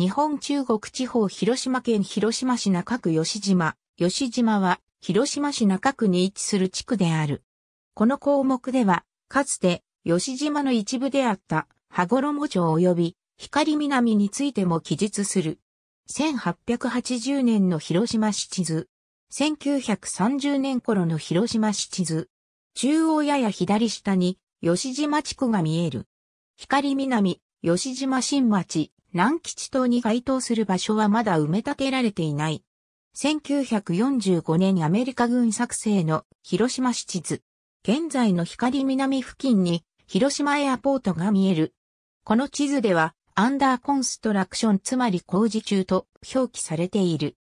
日本中国地方広島県広島市中区吉島。吉島は広島市中区に位置する地区である。この項目では、かつて吉島の一部であった羽衣城及び光南についても記述する。1880年の広島市地図。1930年頃の広島市地図。中央やや左下に吉島地区が見える。光南、吉島新町、南吉島に該当する場所はまだ埋め立てられていない。1945年アメリカ軍作成の広島市地図。現在の光南付近に広島エアポートが見える。この地図ではアンダーコンストラクションつまり工事中と表記されている。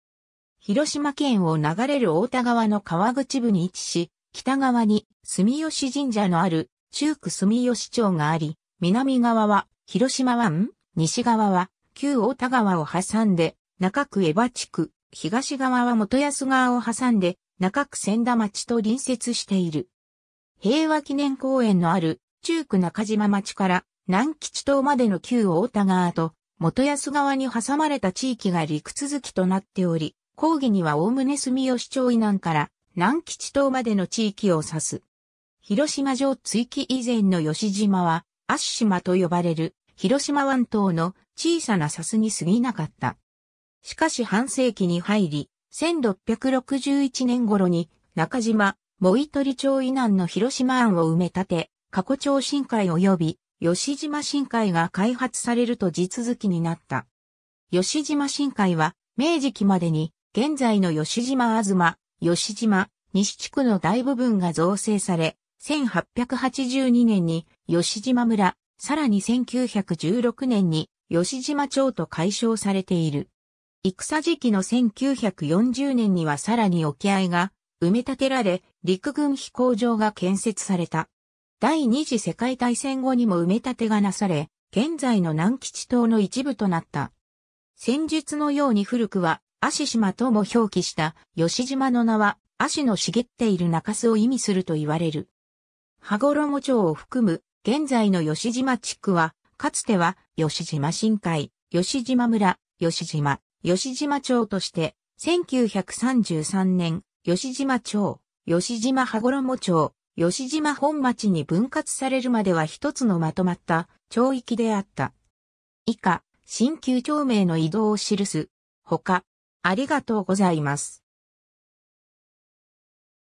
広島県を流れる大田川の川口部に位置し、北側に住吉神社のある中区住吉町があり、南側は広島湾西側は旧大田川を挟んで中区江場地区、東側は元安川を挟んで中区千田町と隣接している。平和記念公園のある中区中島町から南吉島までの旧大田川と元安川に挟まれた地域が陸続きとなっており、講義には概ね住吉町以南から南吉島までの地域を指す。広島城追記以前の吉島は、ア島と呼ばれる広島湾島の小さなサスに過ぎなかった。しかし半世紀に入り、1661年頃に中島、森鳥町以南の広島湾を埋め立て、過去町深海及び吉島深海が開発されると地続きになった。吉島深海は明治期までに現在の吉島あずま、吉島、西地区の大部分が造成され、1882年に吉島村、さらに1916年に吉島町と解消されている。戦時期の1940年にはさらに沖合が埋め立てられ、陸軍飛行場が建設された。第二次世界大戦後にも埋め立てがなされ、現在の南吉島の一部となった。戦術のように古くは、足島とも表記した吉島の名は、足の茂っている中州を意味すると言われる。羽衣町を含む現在の吉島地区は、かつては吉島深海、吉島村、吉島、吉島町として、1933年、吉島町、吉島羽衣町、吉島本町に分割されるまでは一つのまとまった町域であった。以下、新旧町名の移動を記す。他、ありがとうございます。